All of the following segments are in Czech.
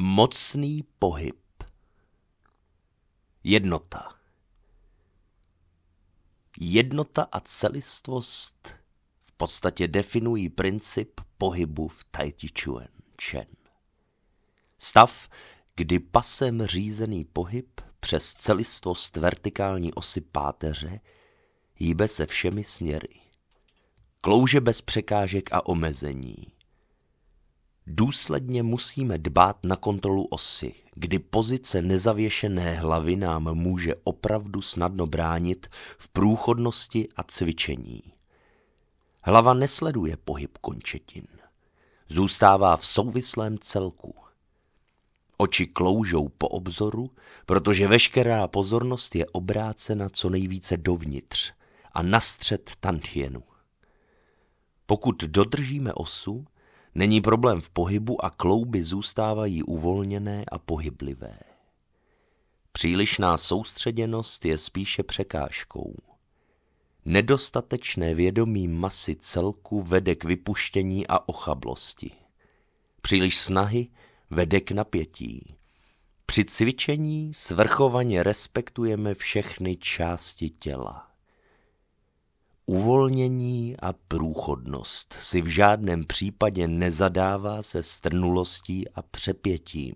Mocný pohyb. Jednota. Jednota a celistvost v podstatě definují princip pohybu v Tai Chi Chuan Chen. Stav, kdy pasem řízený pohyb přes celistvost vertikální osy páteře hýbe se všemi směry. Klouže bez překážek a omezení – Důsledně musíme dbát na kontrolu osy, kdy pozice nezavěšené hlavy nám může opravdu snadno bránit v průchodnosti a cvičení. Hlava nesleduje pohyb končetin. Zůstává v souvislém celku. Oči kloužou po obzoru, protože veškerá pozornost je obrácena co nejvíce dovnitř a na střed tantienu. Pokud dodržíme osu, Není problém v pohybu a klouby zůstávají uvolněné a pohyblivé. Přílišná soustředěnost je spíše překážkou. Nedostatečné vědomí masy celku vede k vypuštění a ochablosti. Příliš snahy vede k napětí. Při cvičení svrchovaně respektujeme všechny části těla. Uvolnění a průchodnost si v žádném případě nezadává se strnulostí a přepětím.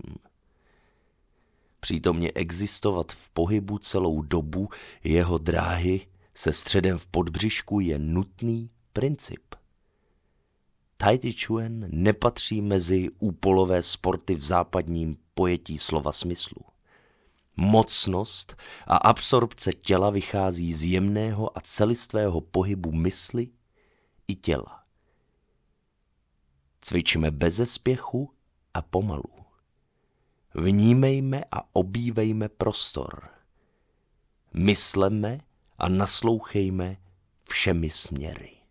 Přítomně existovat v pohybu celou dobu jeho dráhy se středem v podbřišku je nutný princip. Tai Chi Chuan nepatří mezi úpolové sporty v západním pojetí slova smyslu. Mocnost a absorpce těla vychází z jemného a celistvého pohybu mysli i těla. Cvičme beze spěchu a pomalu. Vnímejme a obývejme prostor. Mysleme a naslouchejme všemi směry.